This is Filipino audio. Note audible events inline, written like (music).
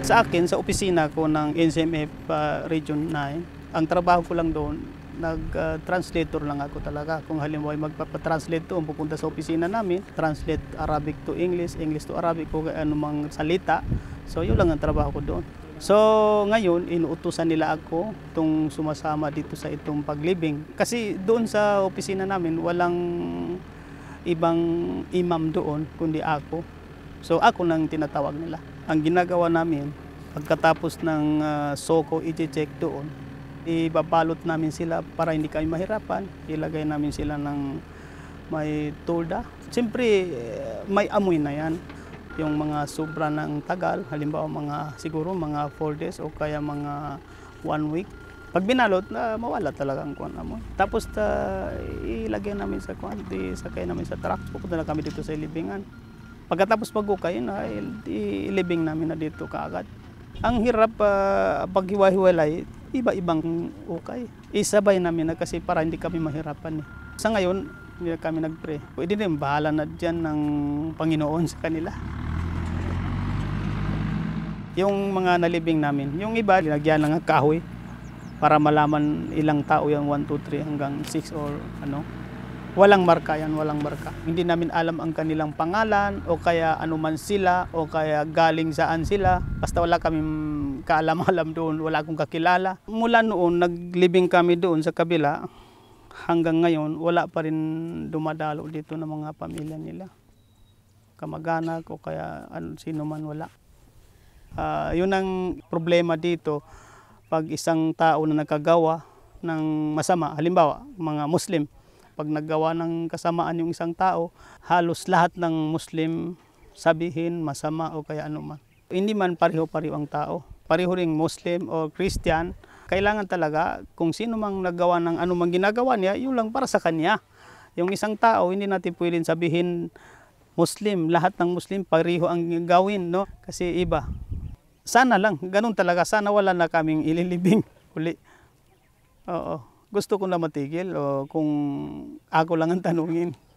Sa akin, sa opisina ko ng NCMF uh, ah, Region 9, ang trabaho ko lang doon, nag-translator ah, uh, lang ako talaga. Kung halimbawa magpapatranslate doon, pupunta sa opisina namin, translate Arabic to English, English to Arabic, kung anumang salita. So, yun lang ang trabaho ko doon. So ngayon, inuutusan nila ako itong sumasama dito sa itong paglibing. Kasi doon sa opisina namin, walang ibang imam doon kundi ako. So ako nang tinatawag nila. Ang ginagawa namin, pagkatapos ng uh, ah, soko i-check doon, ibabalot namin sila para hindi kami mahirapan. Ilagay namin sila ng may tulda. Siyempre, eh, may amoy na yan. Yung mga sobra ng tagal, halimbawa mga siguro mga 4 days o kaya mga 1 week, pag binalot, na uh, mawala talaga ang kuwan mo. Tapos uh, ilagay namin sa kuwan, di sakay namin sa truck. Pupunta na kami dito sa Libingan. Pagkatapos pag-ukay na, ilibing namin na dito kaagad. Ang hirap uh, paghiwa-hiwalay, iba-ibang ukay. Eh. Isabay namin na kasi para hindi kami mahirapan. Eh. Sa ngayon, hindi kami nagpre. Pwede din, bahala na dyan ng Panginoon sa kanila. Yung mga nalibing namin, yung iba, linagyan ng kahoy para malaman ilang tao yung 1, 2, 3 hanggang 6 or ano. Walang marka yan, walang marka. Hindi namin alam ang kanilang pangalan o kaya anuman sila o kaya galing saan sila. Basta wala kami kaalam-alam doon, wala akong kakilala. Mula noon, naglibing kami doon sa kabila. Hanggang ngayon, wala pa rin dumadalo dito ng mga pamilya nila. Kamag-anak o kaya ano, sino man wala. Uh, yun ang problema dito pag isang tao na nagkagawa ng masama, halimbawa mga Muslim, pag naggawa ng kasamaan yung isang tao, halos lahat ng Muslim sabihin masama o kaya anuman. Hindi man pareho-pareho ang tao. Pareho ring Muslim o Christian. Kailangan talaga kung sino mang naggawa ng anumang ginagawa niya, yun lang para sa kanya. Yung isang tao, hindi natin pwedeng sabihin Muslim, lahat ng Muslim pareho ang gawin, no? Kasi iba. Sana lang, ganun talaga. Sana wala na kaming ililibing (laughs) uli. Oo. Oh, gusto ko lang matigil o kung ako lang ang tanungin.